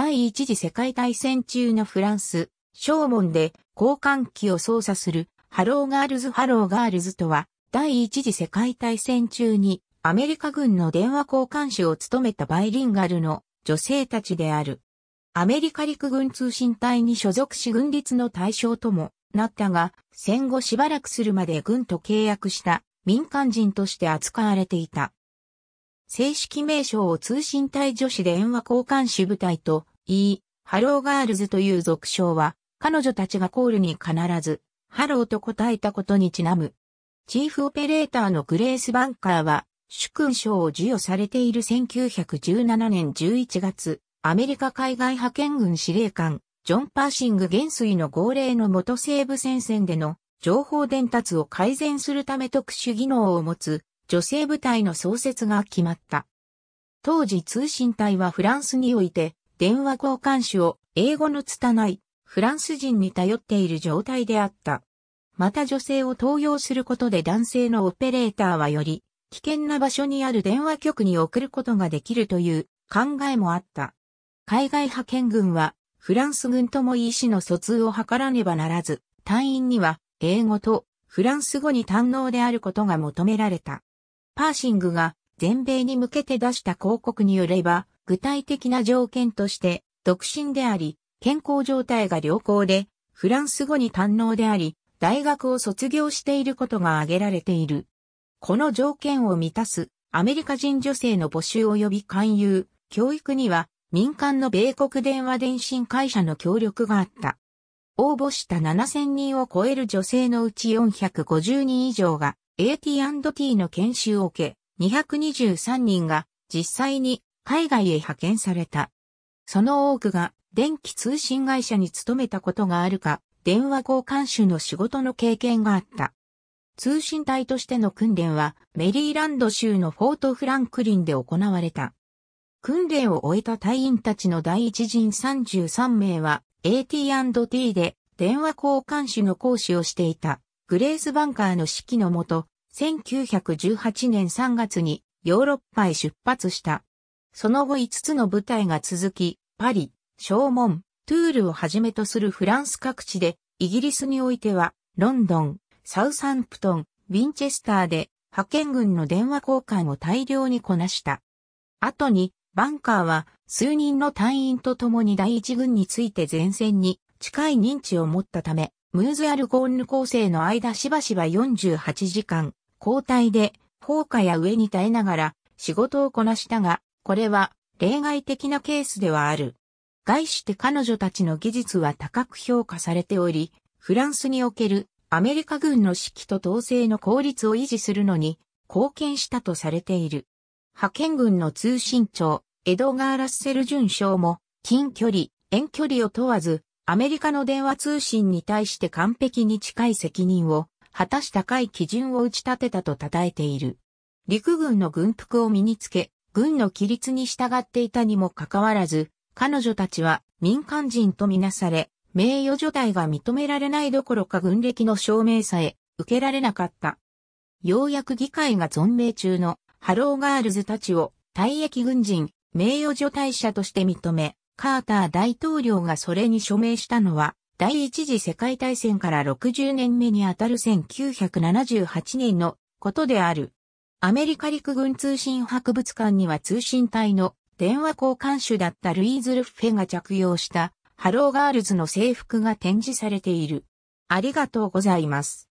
第一次世界大戦中のフランス、正門で交換機を操作するハローガールズハローガールズとは、第一次世界大戦中にアメリカ軍の電話交換手を務めたバイリンガルの女性たちである。アメリカ陸軍通信隊に所属し軍律の対象ともなったが、戦後しばらくするまで軍と契約した民間人として扱われていた。正式名称を通信隊女子電話交換支部隊と言い、ハローガールズという俗称は、彼女たちがコールに必ず、ハローと答えたことにちなむ。チーフオペレーターのグレース・バンカーは、主勲賞を授与されている1917年11月、アメリカ海外派遣軍司令官、ジョン・パーシング元帥の号令の元西部戦線での情報伝達を改善するため特殊技能を持つ女性部隊の創設が決まった。当時通信隊はフランスにおいて、電話交換手を英語の拙いフランス人に頼っている状態であった。また女性を登用することで男性のオペレーターはより危険な場所にある電話局に送ることができるという考えもあった。海外派遣軍はフランス軍とも意思の疎通を図らねばならず、隊員には英語とフランス語に堪能であることが求められた。パーシングが全米に向けて出した広告によれば、具体的な条件として、独身であり、健康状態が良好で、フランス語に堪能であり、大学を卒業していることが挙げられている。この条件を満たすアメリカ人女性の募集及び勧誘、教育には民間の米国電話電信会社の協力があった。応募した7000人を超える女性のうち450人以上が AT&T の研修を受け、223人が実際に海外へ派遣された。その多くが電気通信会社に勤めたことがあるか、電話交換手の仕事の経験があった。通信隊としての訓練はメリーランド州のフォートフランクリンで行われた。訓練を終えた隊員たちの第一陣33名は AT&T で電話交換手の講師をしていたグレースバンカーの指揮のもと1918年3月にヨーロッパへ出発した。その後5つの部隊が続き、パリ、正門、トゥールをはじめとするフランス各地で、イギリスにおいては、ロンドン、サウサンプトン、ウィンチェスターで、派遣軍の電話交換を大量にこなした。後に、バンカーは、数人の隊員と共に第一軍について前線に近い認知を持ったため、ムーズアルゴーンヌ構成の間しばしば48時間、交代で、砲火や上に耐えながら仕事をこなしたが、これは例外的なケースではある。概して彼女たちの技術は高く評価されており、フランスにおけるアメリカ軍の指揮と統制の効率を維持するのに貢献したとされている。派遣軍の通信長、エドガー・ラッセル准将も、近距離、遠距離を問わず、アメリカの電話通信に対して完璧に近い責任を果たし高い基準を打ち立てたと称えている。陸軍の軍服を身につけ、軍の規律に従っていたにもかかわらず、彼女たちは民間人とみなされ、名誉除隊が認められないどころか軍歴の証明さえ受けられなかった。ようやく議会が存命中のハローガールズたちを退役軍人、名誉除隊者として認め、カーター大統領がそれに署名したのは第一次世界大戦から60年目にあたる1978年のことである。アメリカ陸軍通信博物館には通信隊の電話交換手だったルイーズ・ルッフェが着用したハローガールズの制服が展示されている。ありがとうございます。